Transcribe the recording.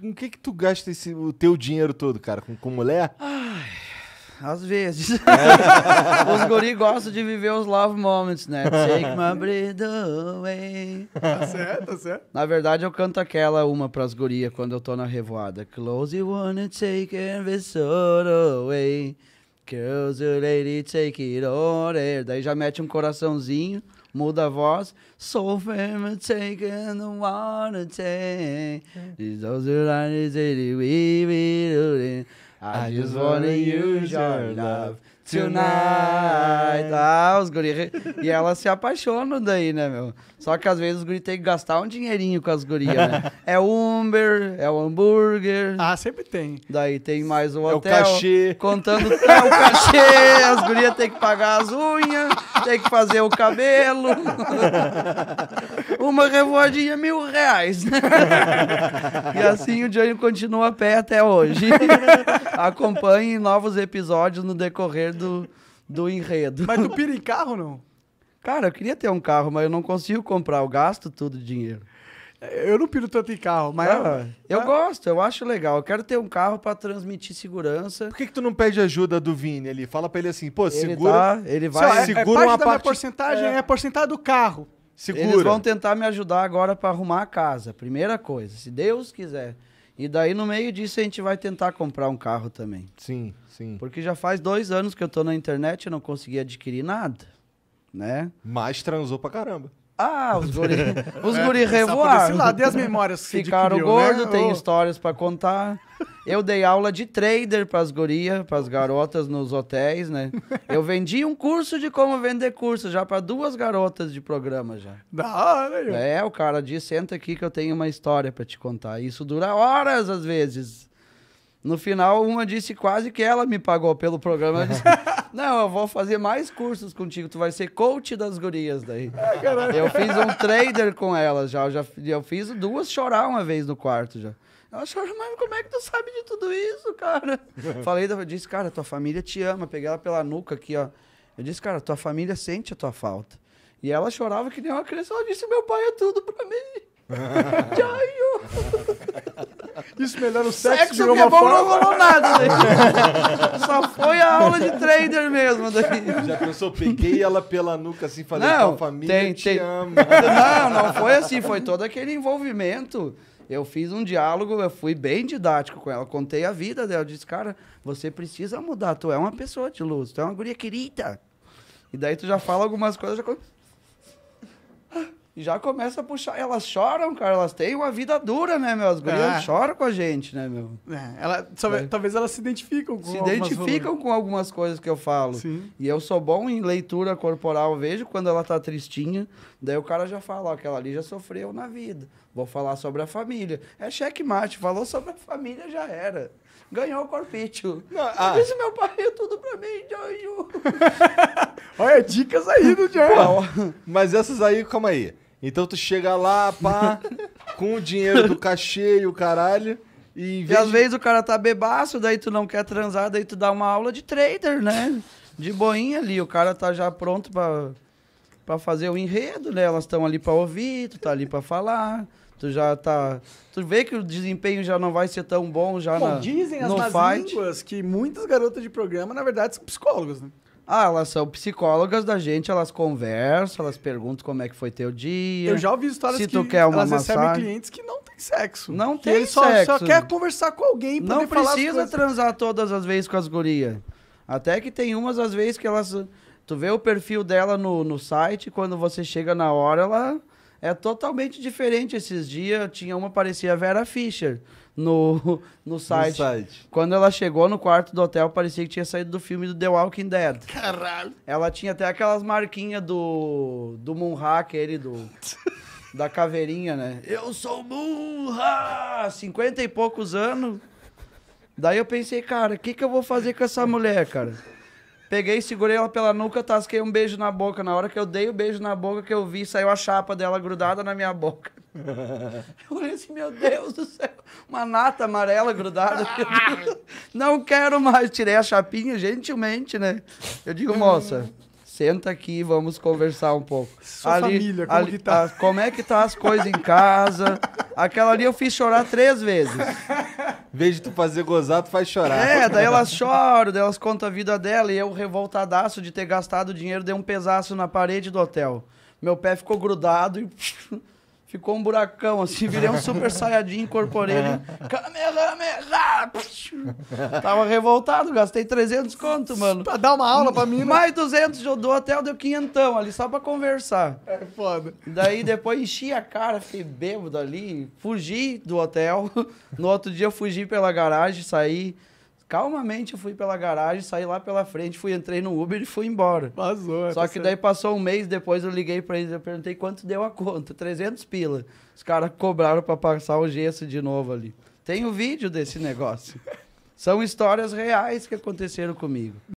Com que que tu gasta esse, o teu dinheiro todo, cara? Com, com mulher? Ai, às vezes. É. os guri gostam de viver os love moments, né? Take my breath away. Tá certo, tá certo. Na verdade, eu canto aquela uma pras gurias quando eu tô na revoada. Close you wanna take every sorrow away. Girls, you lady, take it over. É, daí já mete um coraçãozinho, muda a voz. So famous, taking the water, take. These girls, you lady, take it, we, we, I just wanna use your love tonight. Ah, os guri. E elas se apaixonam daí, né, meu? Só que às vezes os guri tem que gastar um dinheirinho com as gurias, né? É o Uber, é o hambúrguer. Ah, sempre tem. Daí tem mais o hotel. É o cachê. Contando. É o cachê, as gurias têm que pagar as unhas tem que fazer o cabelo. Uma revoadinha, mil reais. e assim o Johnny continua a pé até hoje. Acompanhe novos episódios no decorrer do, do enredo. Mas tu pira em carro, não? Cara, eu queria ter um carro, mas eu não consigo comprar. Eu gasto tudo dinheiro. Eu não piro tanto em carro, mas. Ah, eu ah. gosto, eu acho legal. Eu quero ter um carro para transmitir segurança. Por que, que tu não pede ajuda do Vini ali? Fala pra ele assim, pô, ele segura. Tá, ele vai. Só, é, é, segura é parte uma da parte... porcentagem, é. é a porcentagem do carro. Segura. Eles vão tentar me ajudar agora para arrumar a casa. Primeira coisa, se Deus quiser. E daí, no meio disso, a gente vai tentar comprar um carro também. Sim, sim. Porque já faz dois anos que eu tô na internet e não consegui adquirir nada, né? Mas transou pra caramba. Ah, os guri, é, os é guri é, revoaram. Lado, e as memórias que Ficaram né? gordos, né? tem oh. histórias para contar. Eu dei aula de trader pras gurias, pras garotas nos hotéis, né? Eu vendi um curso de como vender curso já para duas garotas de programa já. Da hora, eu. É, o cara disse, senta aqui que eu tenho uma história para te contar. Isso dura horas às vezes. No final, uma disse quase que ela me pagou pelo programa. Disse, Não, eu vou fazer mais cursos contigo. Tu vai ser coach das gurias daí. É, eu fiz um trader com elas já. Eu, já, eu fiz duas chorar uma vez no quarto já. Ela chora, mas como é que tu sabe de tudo isso, cara? Falei, eu disse, cara, tua família te ama. Peguei ela pela nuca aqui, ó. Eu disse, cara, tua família sente a tua falta. E ela chorava que nem uma criança. Ela disse, meu pai é tudo pra mim. Tchau! Isso melhora o sexo. Sexo virou que é bom forma. não rolou nada. Daí. Né? Só foi a aula de trader mesmo. Daí. Já pensou? Peguei ela pela nuca assim, falei não, com família, tem, te tem... Não, não foi assim. Foi todo aquele envolvimento. Eu fiz um diálogo, eu fui bem didático com ela, contei a vida dela. Eu disse, cara, você precisa mudar, tu é uma pessoa de luz, tu é uma guria querida. E daí tu já fala algumas coisas, já... E já começa a puxar. Elas choram, cara. Elas têm uma vida dura, né, meu? As gurias é. choram com a gente, né, meu? É, ela, é. Talvez elas se identificam com Se identificam algumas... com algumas coisas que eu falo. Sim. E eu sou bom em leitura corporal. Eu vejo quando ela tá tristinha. Daí o cara já fala, ó, aquela ali já sofreu na vida. Vou falar sobre a família. É checkmate. Falou sobre a família, já era. Ganhou o corpício. Ah. isso meu pai é tudo pra mim, Jojo. Olha, dicas aí do Jojo. Mas essas aí, calma aí. Então tu chega lá, pá, com o dinheiro do cachê e o caralho. E, e às de... vezes o cara tá bebaço, daí tu não quer transar, daí tu dá uma aula de trader, né? De boinha ali. O cara tá já pronto pra, pra fazer o enredo, né? Elas estão ali pra ouvir, tu tá ali pra falar. Tu já tá. Tu vê que o desempenho já não vai ser tão bom já bom, na. Dizem as más fight. línguas que muitas garotas de programa, na verdade, são psicólogas, né? Ah, elas são psicólogas da gente, elas conversam, elas perguntam como é que foi teu dia. Eu já ouvi histórias se que tu quer uma elas massagem. recebem clientes que não tem sexo. Não tem sexo. Só, só quer conversar com alguém pra Não precisa transar todas as vezes com as gurias. Até que tem umas às vezes que elas... Tu vê o perfil dela no, no site, quando você chega na hora, ela é totalmente diferente. Esses dias tinha uma parecia a Vera Fischer no, no site. no, site. Quando ela chegou no quarto do hotel, parecia que tinha saído do filme do The Walking Dead. Caralho! Ela tinha até aquelas marquinhas do, do Munha, aquele do... da caveirinha, né? Eu sou Munha! Cinquenta e poucos anos. Daí eu pensei, cara, o que, que eu vou fazer com essa mulher, cara? Peguei, segurei ela pela nuca, tasquei um beijo na boca. Na hora que eu dei o beijo na boca que eu vi, saiu a chapa dela grudada na minha boca. Eu falei assim, meu Deus do céu, uma nata amarela grudada. Não quero mais. Tirei a chapinha, gentilmente, né? Eu digo, moça, senta aqui, vamos conversar um pouco. Sua ali, família, como ali, tá? A, como é que tá as coisas em casa? Aquela ali eu fiz chorar três vezes. Em vez de tu fazer gozar, tu faz chorar. É, daí elas choram, daí elas contam a vida dela e eu, revoltadaço de ter gastado dinheiro, dei um pesaço na parede do hotel. Meu pé ficou grudado e Ficou um buracão assim, virei um super saiyajin, incorporei ele. É. Kamehameha! Tava revoltado, gastei 300 conto, mano. Pra dar uma aula pra mim. Né? Mais 200 eu dou até eu deu quinhentão ali, só pra conversar. É foda. Daí depois enchi a cara, fiquei bêbado ali, fugi do hotel. No outro dia eu fugi pela garagem, saí. Calmamente eu fui pela garagem, saí lá pela frente, fui, entrei no Uber e fui embora. Vazou. É Só que daí passou um mês depois, eu liguei para eles, eu perguntei quanto deu a conta, 300 pila. Os caras cobraram para passar o gesso de novo ali. Tem o um vídeo desse negócio. São histórias reais que aconteceram comigo.